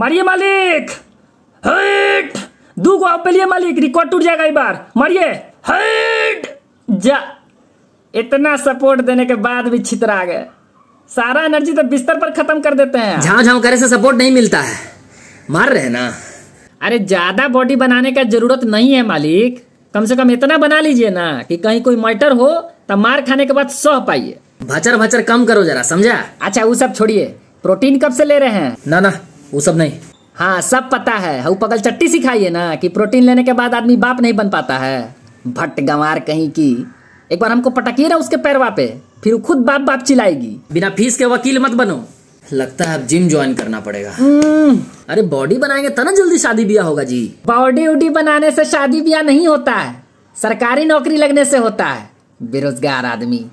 मारिए मालिक हट दू को आप लिए मालिक रिकॉर्ड टूट जाएगा एक बार मारिए हट जा इतना सपोर्ट देने के बाद भी छितरा गए सारा एनर्जी तो बिस्तर पर खत्म कर देते हैं झाँ झाँव करे से सपोर्ट नहीं मिलता है मार रहे ना अरे ज्यादा बॉडी बनाने का जरूरत नहीं है मालिक कम से कम इतना बना लीजिए ना कि कहीं कोई मैटर हो तो मार खाने के बाद सह पाइए भचर भचर कम करो जरा समझा अच्छा वो सब छोड़िए प्रोटीन कब से ले रहे हैं ना ना वो सब नहीं हाँ सब पता है हाँ, वो पगल चट्टी सिखाइए ना कि प्रोटीन लेने के बाद आदमी बाप नहीं बन पाता है भट्ट गंवार कहीं की एक बार हमको पटकिए ना उसके पैरवा पे फिर वो खुद बाप बाप चिल्लाएगी बिना फीस के वकील मत बनो लगता है अब जिम ज्वाइन करना पड़ेगा हम्म। अरे बॉडी बनाएंगे तो ना जल्दी शादी ब्याह होगा जी बॉडी उडी बनाने से शादी ब्याह नहीं होता है सरकारी नौकरी लगने से होता है बेरोजगार आदमी